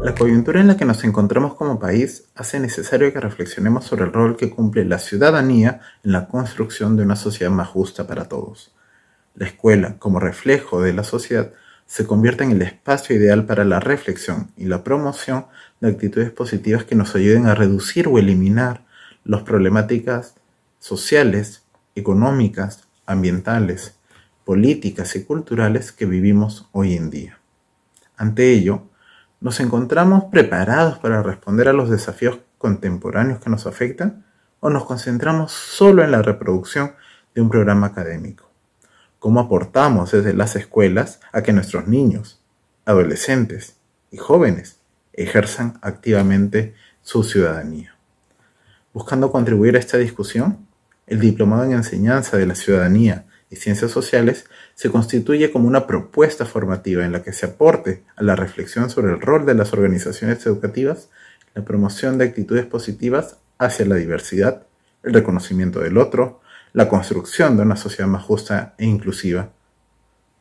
La coyuntura en la que nos encontramos como país hace necesario que reflexionemos sobre el rol que cumple la ciudadanía en la construcción de una sociedad más justa para todos. La escuela, como reflejo de la sociedad, se convierte en el espacio ideal para la reflexión y la promoción de actitudes positivas que nos ayuden a reducir o eliminar las problemáticas sociales, económicas, ambientales, políticas y culturales que vivimos hoy en día. Ante ello, ¿Nos encontramos preparados para responder a los desafíos contemporáneos que nos afectan o nos concentramos solo en la reproducción de un programa académico? ¿Cómo aportamos desde las escuelas a que nuestros niños, adolescentes y jóvenes ejerzan activamente su ciudadanía? Buscando contribuir a esta discusión, el Diplomado en Enseñanza de la Ciudadanía y ciencias sociales se constituye como una propuesta formativa en la que se aporte a la reflexión sobre el rol de las organizaciones educativas, la promoción de actitudes positivas hacia la diversidad, el reconocimiento del otro, la construcción de una sociedad más justa e inclusiva.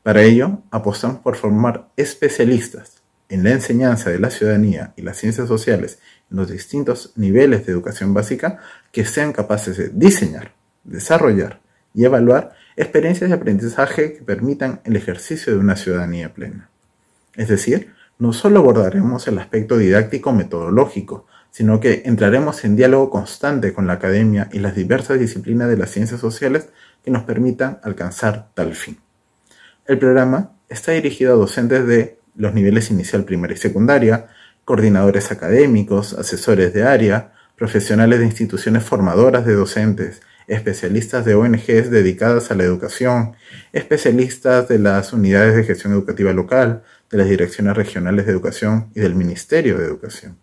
Para ello, apostamos por formar especialistas en la enseñanza de la ciudadanía y las ciencias sociales en los distintos niveles de educación básica que sean capaces de diseñar, desarrollar y evaluar experiencias de aprendizaje que permitan el ejercicio de una ciudadanía plena. Es decir, no solo abordaremos el aspecto didáctico metodológico, sino que entraremos en diálogo constante con la academia y las diversas disciplinas de las ciencias sociales que nos permitan alcanzar tal fin. El programa está dirigido a docentes de los niveles inicial, primaria y secundaria, coordinadores académicos, asesores de área, profesionales de instituciones formadoras de docentes, especialistas de ONGs dedicadas a la educación, especialistas de las unidades de gestión educativa local, de las direcciones regionales de educación y del Ministerio de Educación.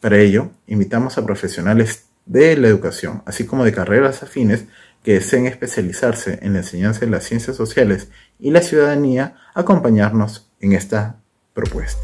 Para ello, invitamos a profesionales de la educación, así como de carreras afines que deseen especializarse en la enseñanza de las ciencias sociales y la ciudadanía, a acompañarnos en esta propuesta.